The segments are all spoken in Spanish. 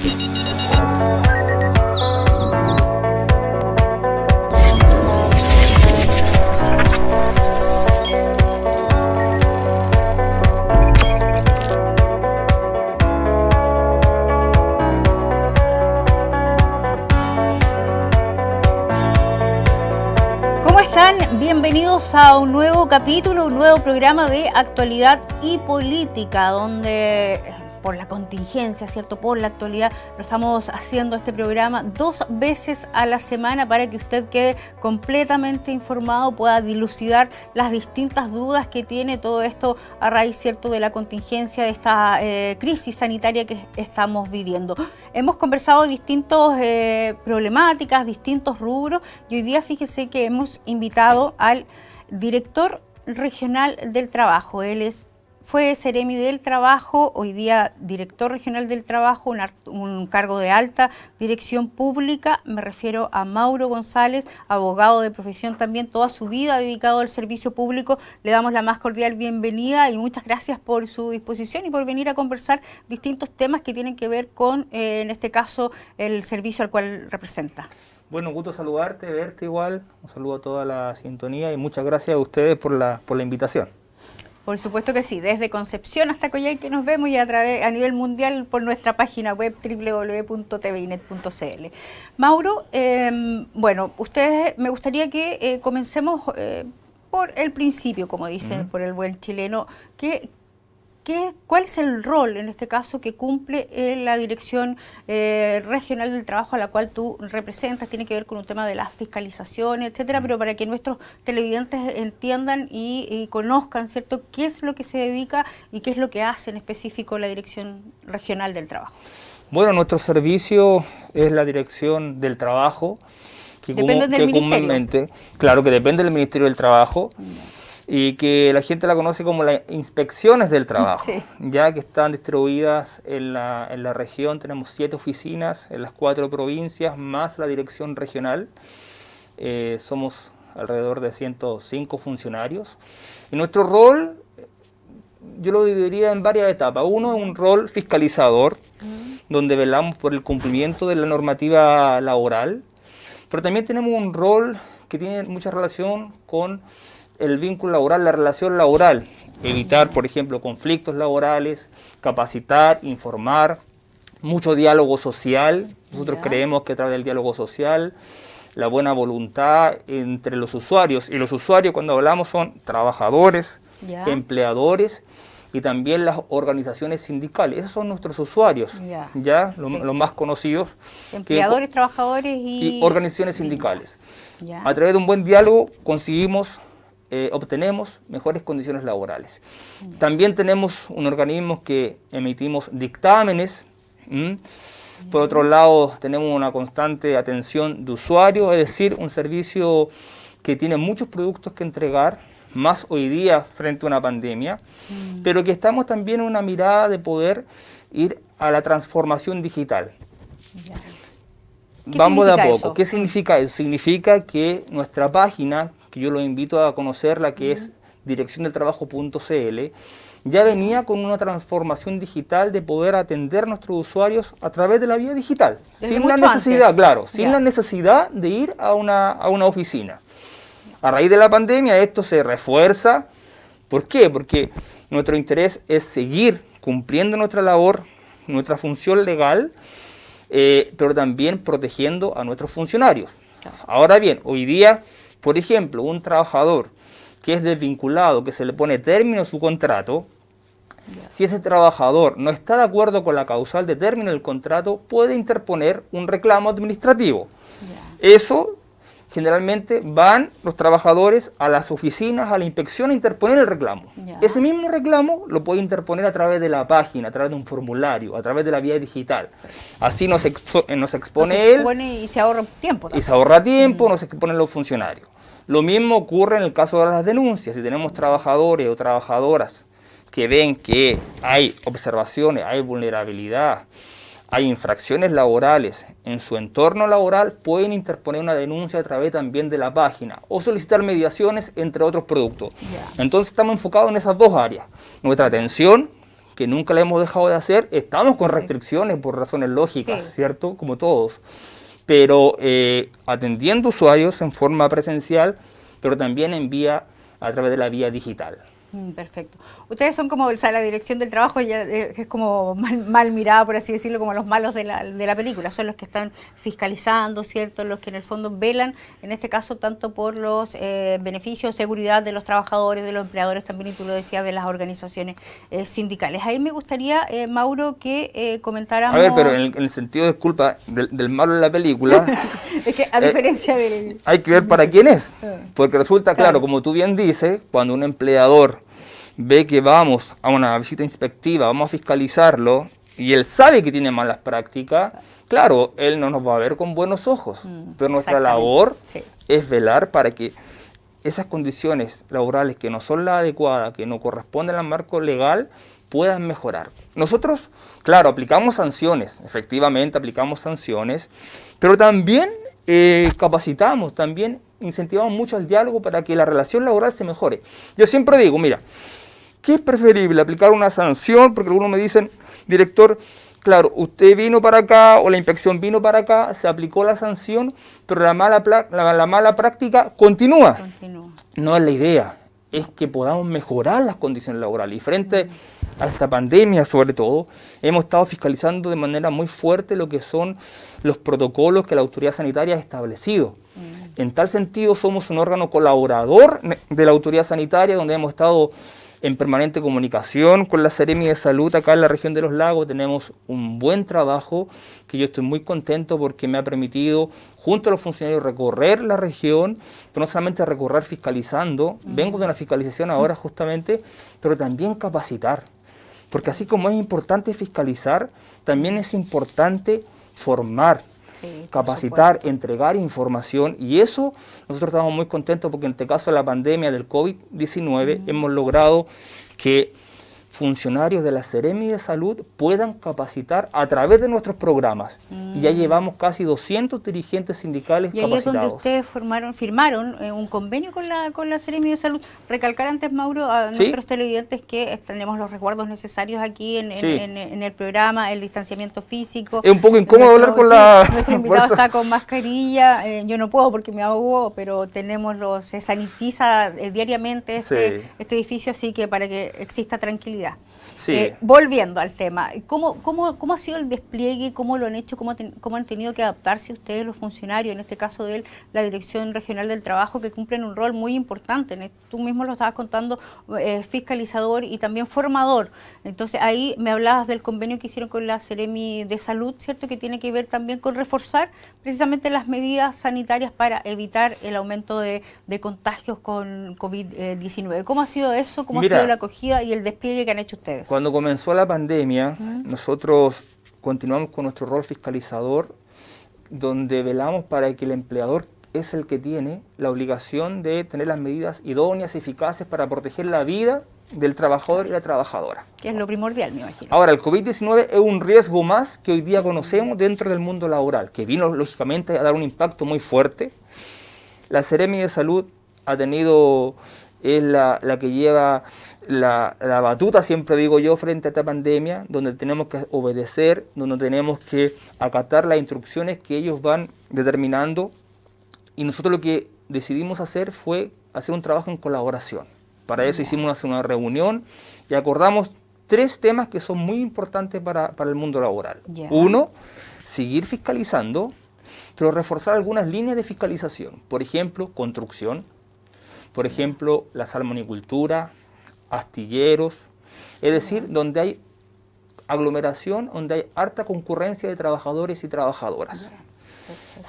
¿Cómo están? bienvenidos a un nuevo capítulo, un nuevo programa de actualidad y política, donde por la contingencia, ¿cierto? Por la actualidad, lo estamos haciendo este programa dos veces a la semana para que usted quede completamente informado, pueda dilucidar las distintas dudas que tiene todo esto a raíz, ¿cierto?, de la contingencia de esta eh, crisis sanitaria que estamos viviendo. Hemos conversado distintas eh, problemáticas, distintos rubros y hoy día fíjese que hemos invitado al director regional del trabajo. Él es fue Seremi del Trabajo, hoy día director regional del Trabajo, un, cargo de alta dirección pública. Me refiero a Mauro González, abogado de profesión también, toda su vida dedicado al servicio público. Le damos la más cordial bienvenida y muchas gracias por su disposición y por venir a conversar distintos temas que tienen que ver con, eh, en este caso, el servicio al cual representa. Bueno, gusto saludarte, verte igual. Un saludo a toda la sintonía y muchas gracias a ustedes por la, por la invitación. Por supuesto que sí, desde Concepción hasta que nos vemos y a través a nivel mundial por nuestra página web www.tvinet.cl. Mauro, em, bueno, ustedes me gustaría que eh, comencemos eh, por el principio, como dicen por el buen chileno. que ¿Cuál es el rol, en este caso, que cumple eh, la Dirección eh, Regional del Trabajo a la cual tú representas? Tiene que ver con un tema de las fiscalizaciones, etcétera, mm. pero para que nuestros televidentes entiendan y, conozcan, ¿cierto?, qué es lo que se dedica y qué es lo que hace en específico la Dirección Regional del Trabajo. Bueno, nuestro servicio es la Dirección del Trabajo, que, Depende del claro que depende del Ministerio del Trabajo. Mm y que la gente la conoce como las inspecciones del trabajo, ya que están distribuidas en la, en la región, tenemos siete oficinas en las cuatro provincias, más la dirección regional, eh, somos alrededor de 105 funcionarios, y nuestro rol yo lo dividiría en varias etapas, uno es un rol fiscalizador, mm. donde velamos por el cumplimiento de la normativa laboral, pero también tenemos un rol que tiene mucha relación con el vínculo laboral, la relación laboral, evitar, por ejemplo, conflictos laborales, capacitar, informar, mucho diálogo social. Nosotros creemos que a través del diálogo social, la buena voluntad entre los usuarios, y los usuarios cuando hablamos son trabajadores, empleadores y también las organizaciones sindicales. Esos son nuestros usuarios, ya, los más conocidos. Empleadores, trabajadores y... y organizaciones sindicales. A través de un buen diálogo conseguimos eh, obtenemos mejores condiciones laborales. También tenemos un organismo que emitimos dictámenes. Por otro lado, tenemos una constante atención de usuario, es decir, un servicio que tiene muchos productos que entregar, más hoy día frente a una pandemia, mm. pero que estamos también en una mirada de poder ir a la transformación digital. Vamos de a poco. ¿Qué significa eso? Significa que nuestra página, que yo lo invito a conocer, la que es direcciondeltrabajo.cl, ya venía con una transformación digital de poder atender a nuestros usuarios a través de la vía digital, sin la necesidad, claro, sin la necesidad de ir a una, oficina. A raíz de la pandemia esto se refuerza. ¿Por qué? Porque nuestro interés es seguir cumpliendo nuestra labor, nuestra función legal, eh, pero también protegiendo a nuestros funcionarios. Ahora bien, hoy día por ejemplo, un trabajador que es desvinculado, que se le pone término a su contrato, si ese trabajador no está de acuerdo con la causal de término del contrato, puede interponer un reclamo administrativo. Eso generalmente van los trabajadores a las oficinas, a la inspección, a interponer el reclamo. Ese mismo reclamo lo puede interponer a través de la página, a través de un formulario, a través de la vía digital. Así nos, eh, nos expone, Y se ahorra tiempo. Y se ahorra tiempo, nos exponen los funcionarios. Lo mismo ocurre en el caso de las denuncias. Si tenemos trabajadores o trabajadoras que ven que hay observaciones, hay vulnerabilidad, hay infracciones laborales en su entorno laboral, pueden interponer una denuncia a través también de la página o solicitar mediaciones, entre otros productos. Entonces estamos enfocados en esas dos áreas. Nuestra atención, que nunca la hemos dejado de hacer, estamos con restricciones por razones lógicas, ¿cierto? Como todos. Pero eh, atendiendo usuarios en forma presencial, pero también en vía, a través de la vía digital. Mm, perfecto. Ustedes son como, o sea, la dirección del trabajo ya eh, es como mal, mirada, por así decirlo, como los malos de la, de la, película. Son los que están fiscalizando, ¿cierto? Los que en el fondo velan, en este caso, tanto por los eh, beneficios, seguridad de los trabajadores, de los empleadores también, y tú lo decías, de las organizaciones eh, sindicales. Ahí me gustaría, eh, Mauro, que comentáramos... A ver, pero en el, sentido, de del, del, malo de la película... es que a diferencia de Hay que ver para quién es, ah. porque resulta, claro como tú bien dices, cuando un empleador ve que vamos a una visita inspectiva, vamos a fiscalizarlo, y él sabe que tiene malas prácticas, claro, él no nos va a ver con buenos ojos, mm, pero nuestra labor es velar para que esas condiciones laborales que no son las adecuadas, que no corresponden al marco legal, puedan mejorar. Nosotros, claro, aplicamos sanciones, efectivamente aplicamos sanciones, pero también eh, capacitamos, también incentivamos mucho el diálogo para que la relación laboral se mejore. Yo siempre digo, mira, ¿Qué es preferible? ¿Aplicar una sanción? Porque algunos me dicen, director, claro, usted vino para acá o la inspección vino para acá, se aplicó la sanción, pero la mala, la, mala práctica continúa. continúa. No es la idea, es que podamos mejorar las condiciones laborales. Y frente a esta pandemia, sobre todo, hemos estado fiscalizando de manera muy fuerte lo que son los protocolos que la autoridad sanitaria ha establecido. Mm. En tal sentido, somos un órgano colaborador de la autoridad sanitaria, donde hemos estado en permanente comunicación con la Seremi de Salud acá en la región de los lagos. Tenemos un buen trabajo que yo estoy muy contento porque me ha permitido, junto a los funcionarios, recorrer la región, pero no solamente recorrer fiscalizando, vengo de una fiscalización ahora justamente, pero también capacitar. Porque así como es importante fiscalizar, también es importante formar, capacitar, entregar información y eso nosotros estamos muy contentos porque en este caso de la pandemia del COVID-19 hemos logrado que funcionarios de la Seremi de Salud puedan capacitar a través de nuestros programas. ya mm. llevamos casi 200 dirigentes sindicales y ahí es donde ustedes formaron, firmaron eh, un convenio con la, con la Seremi de Salud. Recalcar antes, Mauro, a nuestros televidentes que eh, tenemos los resguardos necesarios aquí en, el programa, el distanciamiento físico. Es un poco incómodo hablar con la... Nuestro invitado está con mascarilla, eh, yo no puedo porque me ahogo, pero tenemos los... se sanitiza diariamente este, este edificio, así que para que exista tranquilidad sí. Eh, volviendo al tema, ¿cómo, cómo, cómo ha sido el despliegue? ¿Cómo lo han hecho? ¿Cómo, cómo han tenido que adaptarse ustedes los funcionarios? En este caso de la Dirección Regional del Trabajo, que cumplen un rol muy importante. tú mismo lo estabas contando, eh, fiscalizador y también formador. Entonces ahí me hablabas del convenio que hicieron con la Ceremi de Salud, ¿cierto? Que tiene que ver también con reforzar precisamente las medidas sanitarias para evitar el aumento de, contagios con COVID-19. Eh, ¿Cómo ha sido eso? ¿Cómo ha sido la acogida y el despliegue que han hecho ustedes? Cuando comenzó la pandemia, nosotros continuamos con nuestro rol fiscalizador, donde velamos para que el empleador es el que tiene la obligación de tener las medidas idóneas, y eficaces para proteger la vida del trabajador y la trabajadora. Que es lo primordial, me imagino. Ahora, el COVID-19 es un riesgo más que hoy día conocemos dentro del mundo laboral, que vino lógicamente a dar un impacto muy fuerte. La Seremi de Salud ha tenido, es la, la que lleva la, batuta, siempre digo yo, frente a esta pandemia, donde tenemos que obedecer, donde tenemos que acatar las instrucciones que ellos van determinando. Y nosotros lo que decidimos hacer fue hacer un trabajo en colaboración. Para eso ah. hicimos una, reunión y acordamos tres temas que son muy importantes para, para el mundo laboral. Uno, seguir fiscalizando, pero reforzar algunas líneas de fiscalización. Por ejemplo, construcción, por ejemplo, la salmonicultura, astilleros, es decir, donde hay aglomeración, donde hay harta concurrencia de trabajadores y trabajadoras.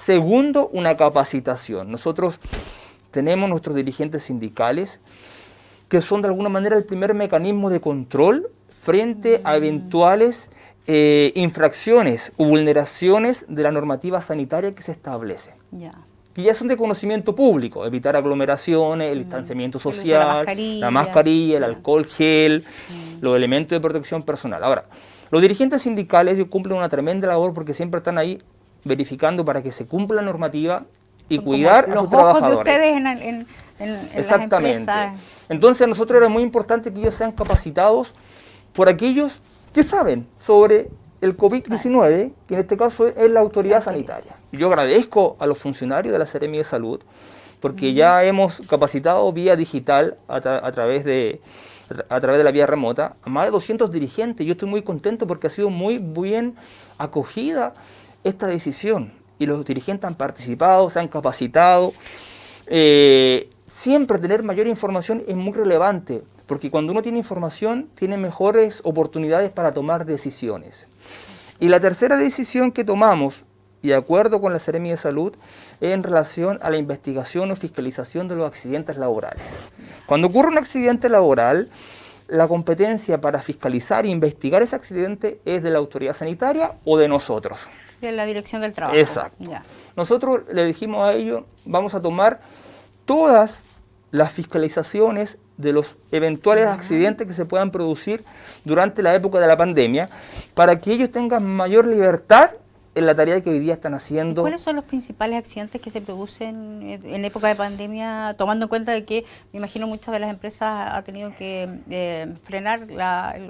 Segundo, una capacitación. Nosotros tenemos nuestros dirigentes sindicales que son de alguna manera el primer mecanismo de control frente a mm. eventuales eh, infracciones o vulneraciones de la normativa sanitaria que se establece que ya son de conocimiento público, evitar aglomeraciones, el distanciamiento social, la mascarilla, el alcohol gel, los elementos de protección personal. Ahora, los dirigentes sindicales ellos cumplen una tremenda labor porque siempre están ahí verificando para que se cumpla la normativa y cuidar a los ojos de ustedes en, en, Exactamente. Entonces a nosotros era muy importante que ellos sean capacitados por aquellos que saben sobre el COVID-19, que en este caso es la autoridad sanitaria. Yo agradezco a los funcionarios de la Seremi de Salud, porque ya hemos capacitado vía digital a, través de a través de la vía remota a más de 200 dirigentes. Yo estoy muy contento porque ha sido muy bien acogida esta decisión y los dirigentes han participado, se han capacitado. Eh, siempre tener mayor información es muy relevante. Porque cuando uno tiene información, tiene mejores oportunidades para tomar decisiones. Y la tercera decisión que tomamos, y de acuerdo con la Seremi de Salud, es en relación a la investigación o fiscalización de los accidentes laborales. Cuando ocurre un accidente laboral, la competencia para fiscalizar e investigar ese accidente es de la autoridad sanitaria o de nosotros. De la dirección del trabajo. Exacto. Nosotros le dijimos a ellos, vamos a tomar todas las fiscalizaciones de los eventuales accidentes que se puedan producir durante la época de la pandemia, para que ellos tengan mayor libertad en la tarea que hoy día están haciendo. ¿Cuáles son los principales accidentes que se producen en época de pandemia, tomando en cuenta de que, me imagino, muchas de las empresas han tenido que eh, frenar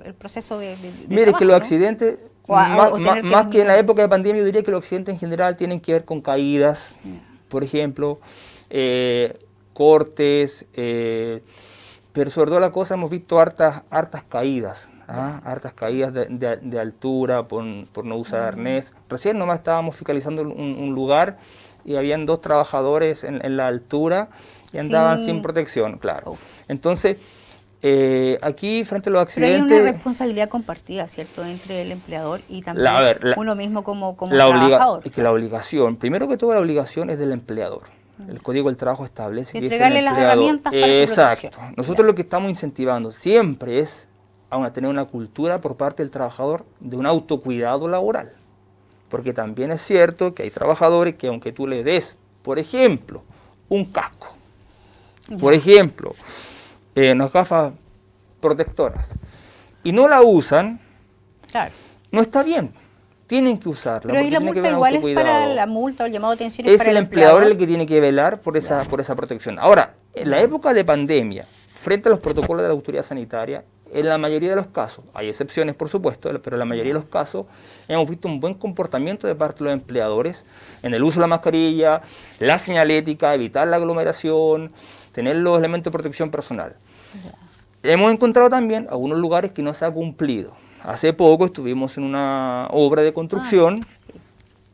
el, proceso de... Mire, que los accidentes, más, que, en la época de pandemia, yo diría que los accidentes en general tienen que ver con caídas, por ejemplo. Eh, cortes, eh, pero sobre todo la cosa hemos visto hartas, hartas caídas, ¿ah? hartas caídas de, altura por, no usar arnés. Recién nomás estábamos fiscalizando un, lugar y habían dos trabajadores en, la altura y andaban sin protección, claro. Oh. Entonces, eh, aquí frente a los accidentes... hay una responsabilidad compartida, ¿cierto?, entre el empleador y también uno mismo como, como trabajador. que la obligación, primero que todo la obligación es del empleador. El Código del Trabajo establece que entregarle es el las herramientas para Exacto. Su Exacto. Nosotros lo que estamos incentivando siempre es a tener una cultura por parte del trabajador de un autocuidado laboral. Porque también es cierto que hay trabajadores que aunque tú le des, por ejemplo, un casco, por ejemplo, eh, unas gafas protectoras, y no la usan, no está bien tienen que usarla. Pero ahí la multa igual es para la multa o el llamado de atención. Es, para el, empleador, el que tiene que velar por esa, por esa protección. Ahora, en la época de pandemia, frente a los protocolos de la autoridad sanitaria, en la mayoría de los casos, hay excepciones por supuesto, pero en la mayoría de los casos hemos visto un buen comportamiento de parte de los empleadores en el uso de la mascarilla, la señalética, evitar la aglomeración, tener los elementos de protección personal. Hemos encontrado también algunos lugares que no se ha cumplido. Hace poco estuvimos en una obra de construcción ah,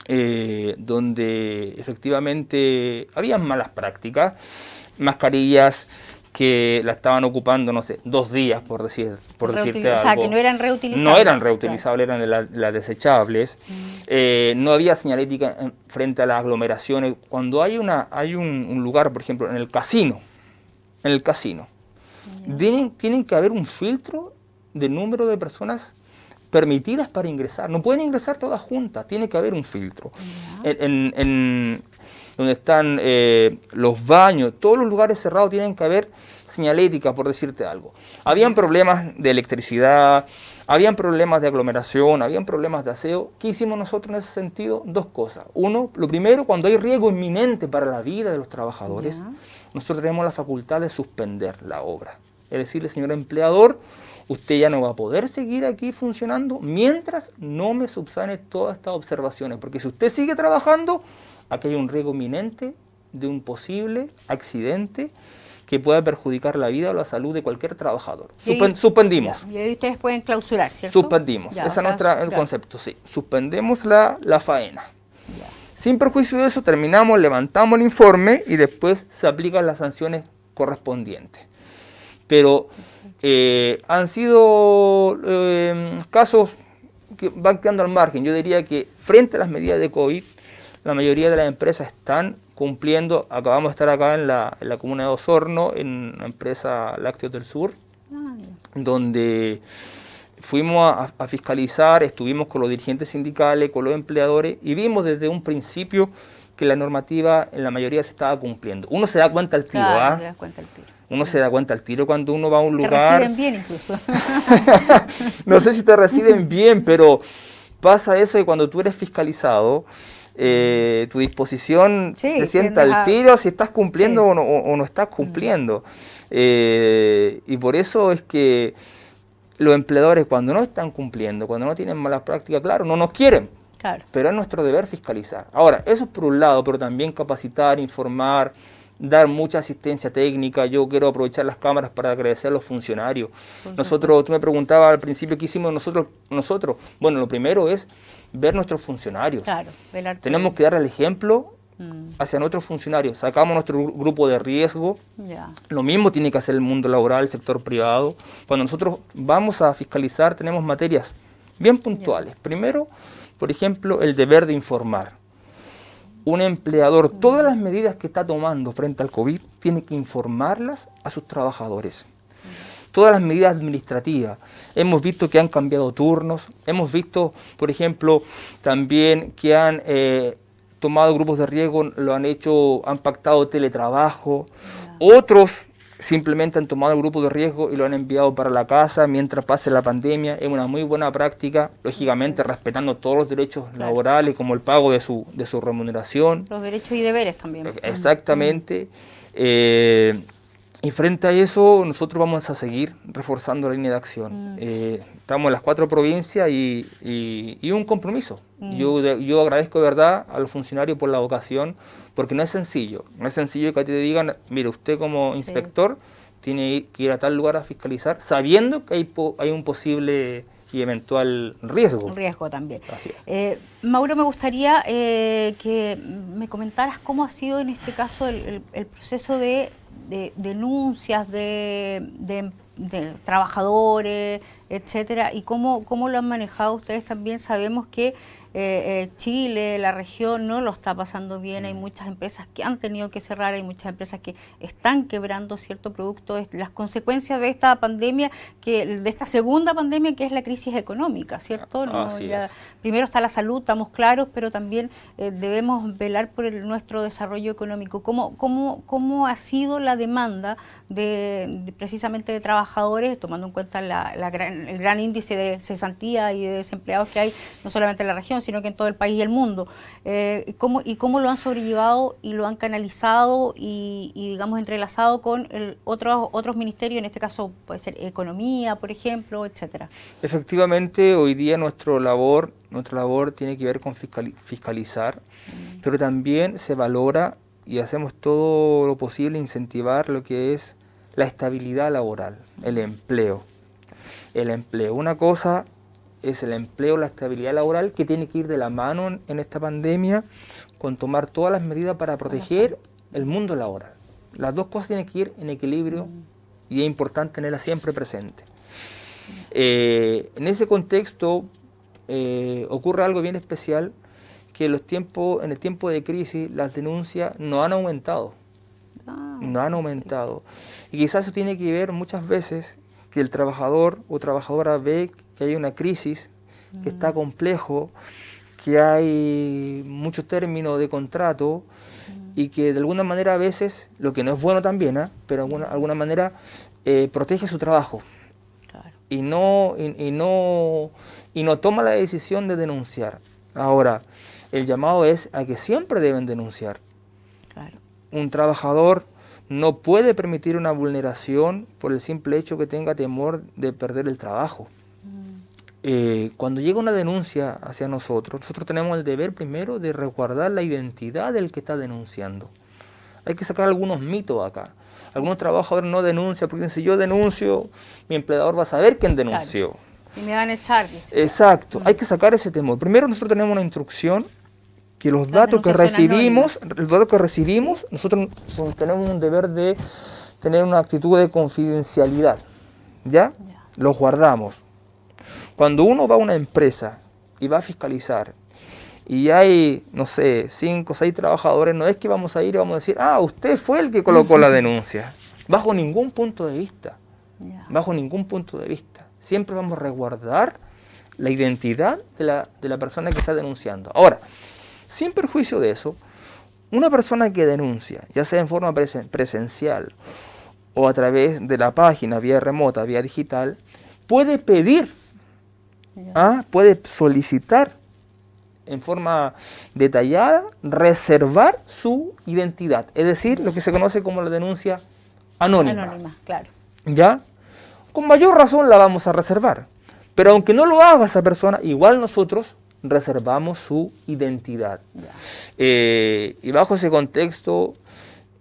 eh, donde efectivamente había malas prácticas, mascarillas que la estaban ocupando, no sé, dos días, por decir por decirte algo. O sea, que no eran reutilizables. No eran reutilizables, eran las desechables. Mm. Eh, no había señalética frente a las aglomeraciones. Cuando hay, una, hay un, lugar, por ejemplo, en el casino, en el casino, tienen, tienen que haber un filtro de número de personas permitidas para ingresar. No pueden ingresar todas juntas, tiene que haber un filtro. En, donde están eh, los baños, todos los lugares cerrados tienen que haber señalética, por decirte algo. Habían problemas de electricidad, habían problemas de aglomeración, habían problemas de aseo. ¿Qué hicimos nosotros en ese sentido? Dos cosas. Uno, lo primero, cuando hay riesgo inminente para la vida de los trabajadores, nosotros tenemos la facultad de suspender la obra. Es decir, señor empleador, usted ya no va a poder seguir aquí funcionando mientras no me subsane todas estas observaciones, porque si usted sigue trabajando, aquí hay un riesgo inminente de un posible accidente que pueda perjudicar la vida o la salud de cualquier trabajador. suspendimos. y ustedes pueden clausurar, ¿cierto? Suspendimos. Ese es nuestro el concepto, sí. Suspendemos la, faena. Sin perjuicio de eso, terminamos, levantamos el informe y después se aplican las sanciones correspondientes. Pero eh, han sido eh, casos que van quedando al margen. Yo diría que frente a las medidas de COVID, la mayoría de las empresas están cumpliendo. Acabamos de estar acá en la, comuna de Osorno, en la empresa Lácteos del Sur, ah, donde fuimos a, fiscalizar, estuvimos con los dirigentes sindicales, con los empleadores y vimos desde un principio que la normativa en la mayoría se estaba cumpliendo. Uno se da cuenta al se ¿ah? da cuenta al tiro. Uno se da cuenta al tiro cuando uno va a un lugar. Te reciben bien incluso. no sé si te reciben bien, pero pasa eso y cuando tú eres fiscalizado, eh, tu disposición se sienta al tiro si estás cumpliendo o, no, estás cumpliendo. Eh, y por eso es que los empleadores cuando no están cumpliendo, cuando no tienen malas prácticas, claro, no nos quieren. Pero es nuestro deber fiscalizar. Ahora, eso es por un lado, pero también capacitar, informar, dar mucha asistencia técnica, yo quiero aprovechar las cámaras para agradecer a los funcionarios. Nosotros, tú me preguntabas al principio qué hicimos nosotros, nosotros. Bueno, lo primero es ver nuestros funcionarios. Claro, Tenemos que dar el ejemplo mm. hacia nuestros funcionarios. Sacamos nuestro grupo de riesgo. Lo mismo tiene que hacer el mundo laboral, el sector privado. Cuando nosotros vamos a fiscalizar, tenemos materias bien puntuales. Primero, por ejemplo, el deber de informar un empleador, todas las medidas que está tomando frente al COVID, tiene que informarlas a sus trabajadores. Todas las medidas administrativas. Hemos visto que han cambiado turnos, hemos visto, por ejemplo, también que han eh, tomado grupos de riesgo, lo han hecho, han pactado teletrabajo. Otros simplemente han tomado el grupo de riesgo y lo han enviado para la casa mientras pase la pandemia. Es una muy buena práctica, lógicamente respetando todos los derechos laborales como el pago de su, de su remuneración. Los derechos y deberes también. E, exactamente. Eh, y frente a eso nosotros vamos a seguir reforzando la línea de acción. Mm. Eh, estamos en las cuatro provincias y, y, un compromiso. Mm. Yo, yo agradezco de verdad a los funcionarios por la vocación porque no es sencillo, no es sencillo que a ti te digan, mire, usted como inspector tiene que ir a tal lugar a fiscalizar, sabiendo que hay, un posible y eventual riesgo. Un Riesgo también. Eh, Mauro, me gustaría eh, que me comentaras cómo ha sido en este caso el, proceso de, denuncias de, trabajadores, etcétera, y cómo, lo han manejado ustedes también. Sabemos que eh, eh, Chile, la región, no lo está pasando bien. Hay mm. muchas empresas que han tenido que cerrar, hay muchas empresas que están quebrando cierto producto. Las consecuencias de esta pandemia, que de esta segunda pandemia, que es la crisis económica, ¿cierto? Ah, primero está la salud, estamos claros, pero también eh, debemos velar por nuestro desarrollo económico. ¿Cómo, ha sido la demanda de, precisamente de trabajadores, tomando en cuenta la, el gran índice de cesantía y de desempleados que hay, no solamente en la región, sino que en todo el país y el mundo. Eh, ¿Y cómo lo han sobrellevado y lo han canalizado y, digamos, entrelazado con otros, otros ministerios, en este caso puede ser Economía, por ejemplo, etcétera? Efectivamente, hoy día nuestro labor, nuestra labor tiene que ver con fiscalizar, mm. pero también se valora y hacemos todo lo posible incentivar lo que es la estabilidad laboral, el empleo. El empleo. Una cosa es el empleo, la estabilidad laboral que tiene que ir de la mano en esta pandemia con tomar todas las medidas para proteger el mundo laboral. Las dos cosas tienen que ir en equilibrio mm. y es importante tenerlas siempre presentes. Eh, en ese contexto eh, ocurre algo bien especial, que los tiempos, en el tiempo de crisis las denuncias no han aumentado. Ah, no han aumentado. Y quizás eso tiene que ver muchas veces que el trabajador o trabajadora ve que hay una crisis, que está mm. complejo, que hay muchos términos de contrato mm. y que de alguna manera a veces, lo que no es bueno también, ¿ah? pero de mm. alguna, manera eh, protege su trabajo y, no, y, no, y no toma la decisión de denunciar. Ahora, el llamado es a que siempre deben denunciar. Un trabajador no puede permitir una vulneración por el simple hecho que tenga temor de perder el trabajo. Eh, cuando llega una denuncia hacia nosotros, nosotros tenemos el deber primero de resguardar la identidad del que está denunciando. Hay que sacar algunos mitos acá. Algunos trabajadores no denuncian porque si yo denuncio, mi empleador va a saber quién denunció. Y me van a echar, Exacto, hay que sacar ese temor. Primero nosotros tenemos una instrucción que los datos que recibimos, los datos que recibimos, nosotros pues, tenemos un deber de tener una actitud de confidencialidad. ¿Ya? ya. Los guardamos. Cuando uno va a una empresa y va a fiscalizar y hay, no sé, cinco o seis trabajadores, no es que vamos a ir y vamos a decir, ah, usted fue el que colocó la denuncia. Bajo ningún punto de vista. Bajo ningún punto de vista. Siempre vamos a resguardar la identidad de la, persona que está denunciando. Ahora, sin perjuicio de eso, una persona que denuncia, ya sea en forma presencial o a través de la página, vía remota, vía digital, puede pedir ¿ah? puede solicitar en forma detallada reservar su identidad, es decir, lo que se conoce como la denuncia anónima. claro. ¿Ya? Con mayor razón la vamos a reservar. Pero aunque no lo haga esa persona, igual nosotros reservamos su identidad. Eh, y bajo ese contexto,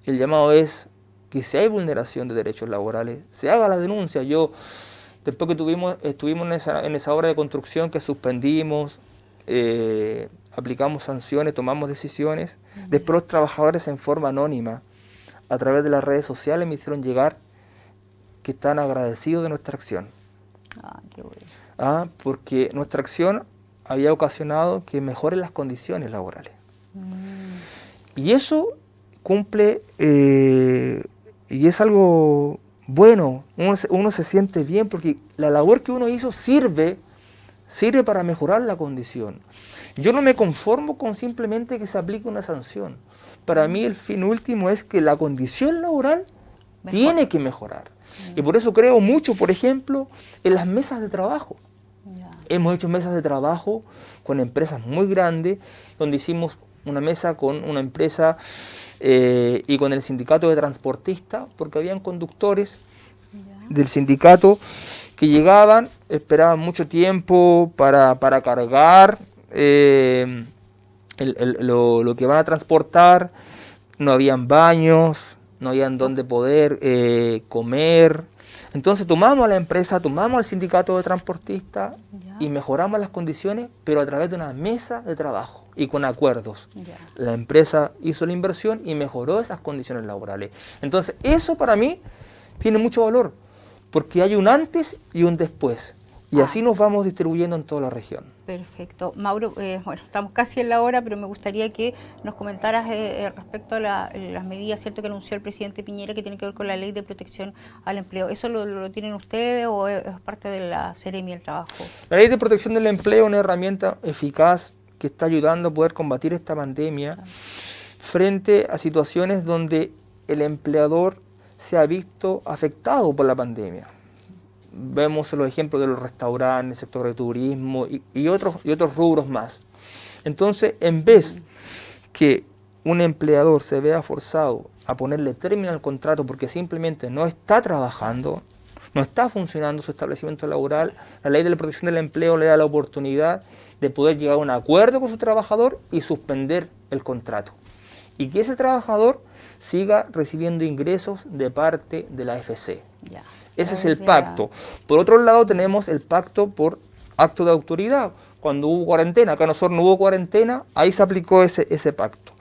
el llamado es que si hay vulneración de derechos laborales, se haga la denuncia. Yo Después que estuvimos en esa, obra de construcción que suspendimos, eh, aplicamos sanciones, tomamos decisiones. Después los trabajadores en forma anónima, a través de las redes sociales, me hicieron llegar que están agradecidos de nuestra acción. Ah, qué bueno. Ah, porque nuestra acción había ocasionado que mejoren las condiciones laborales. Mm. Y eso cumple, eh, y es algo bueno, uno se, siente bien porque la labor que uno hizo sirve, sirve para mejorar la condición. Yo no me conformo con simplemente que se aplique una sanción. Para mí el fin último es que la condición laboral tiene que mejorar. Y por eso creo mucho, por ejemplo, en las mesas de trabajo. Hemos hecho mesas de trabajo con empresas muy grandes, donde hicimos una mesa con una empresa eh, y con el sindicato de transportistas, porque habían conductores del sindicato que llegaban, esperaban mucho tiempo para, cargar eh, lo, lo, que van a transportar, no habían baños, no en dónde poder eh, comer. Entonces tomamos a la empresa, tomamos al sindicato de transportistas y mejoramos las condiciones, pero a través de una mesa de trabajo y con acuerdos. La empresa hizo la inversión y mejoró esas condiciones laborales. Entonces eso para mí tiene mucho valor, porque hay un antes y un después. Y ah. así nos vamos distribuyendo en toda la región. Perfecto. Mauro, eh, bueno, estamos casi en la hora, pero me gustaría que nos comentaras eh, eh, respecto a las medidas cierto que anunció el presidente Piñera que tienen que ver con la ley de protección al empleo. ¿Eso lo, tienen ustedes o es parte de la Seremi del Trabajo? La ley de protección del empleo es una herramienta eficaz que está ayudando a poder combatir esta pandemia frente a situaciones donde el empleador se ha visto afectado por la pandemia vemos los ejemplos de los restaurantes, sector de turismo y, otros, y otros rubros más. Entonces, en vez que un empleador se vea forzado a ponerle término al contrato porque simplemente no está trabajando, no está funcionando su establecimiento laboral, la ley de la protección del empleo le da la oportunidad de poder llegar a un acuerdo con su trabajador y suspender el contrato. Y que ese trabajador siga recibiendo ingresos de parte de la FC. ya. Ese es el pacto. Por otro lado tenemos el pacto por acto de autoridad. Cuando hubo cuarentena, acá nosotros no hubo cuarentena, ahí se aplicó ese, ese pacto.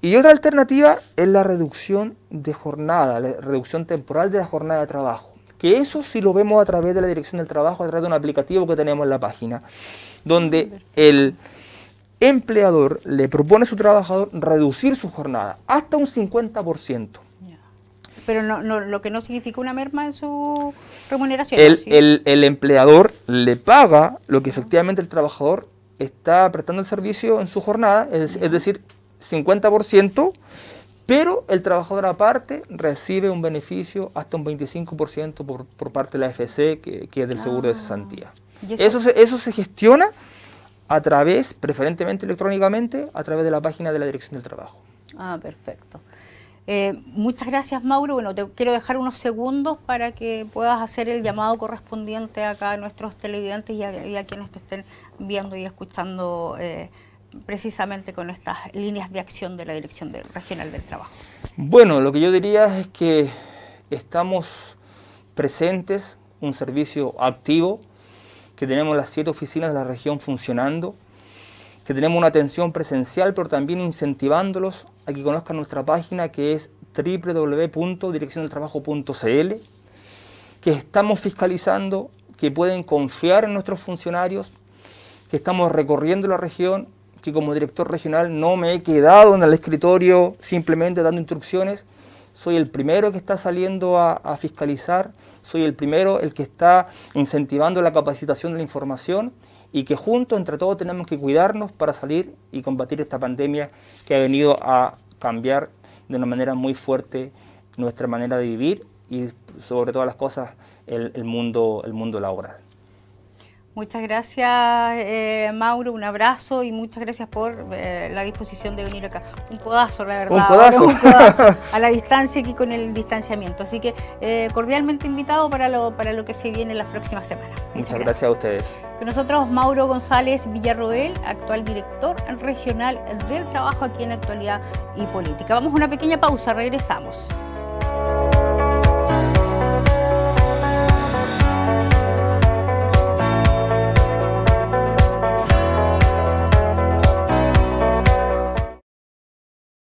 Y otra alternativa es la reducción de jornada, la reducción temporal de la jornada de trabajo. Que eso sí lo vemos a través de la dirección del trabajo, a través de un aplicativo que tenemos en la página, donde el empleador le propone a su trabajador reducir su jornada hasta un 50% pero no, lo que no significa una merma en su remuneración. El, empleador le paga lo que efectivamente el trabajador está prestando el servicio en su jornada, es, decir, 50%, pero el trabajador aparte recibe un beneficio hasta un 25% por, por, parte de la FC, que, es del seguro de ah. cesantía. Eso? eso se gestiona a través, preferentemente electrónicamente, a través de la página de la Dirección del Trabajo. Ah, perfecto. Eh, muchas gracias, Mauro. Bueno, te quiero dejar unos segundos para que puedas hacer el llamado correspondiente acá a nuestros televidentes y a, quienes te estén viendo y escuchando eh, precisamente con estas líneas de acción de la Dirección Regional del Trabajo. Bueno, lo que yo diría es que estamos presentes, un servicio activo, que tenemos las siete oficinas de la región funcionando, que tenemos una atención presencial, pero también incentivándolos que conozcan nuestra página que es www.direcciondeltrabajo.cl, que estamos fiscalizando, que pueden confiar en nuestros funcionarios, que estamos recorriendo la región, que como director regional no me he quedado en el escritorio simplemente dando instrucciones, soy el primero que está saliendo a, a fiscalizar, soy el primero el que está incentivando la capacitación de la información y que juntos, entre todos, tenemos que cuidarnos para salir y combatir esta pandemia que ha venido a cambiar de una manera muy fuerte nuestra manera de vivir y sobre todas las cosas el, mundo, el mundo laboral. Muchas gracias, eh, Mauro, un abrazo y muchas gracias por eh, la disposición de venir acá. Un codazo, la verdad. Un codazo. a la distancia aquí con el distanciamiento. Así que eh, cordialmente invitado para lo, para lo que se viene las próximas semanas. Muchas, gracias. gracias. a ustedes. Con nosotros, Mauro González Villarroel, actual director regional del trabajo aquí en Actualidad y Política. Vamos a una pequeña pausa, regresamos.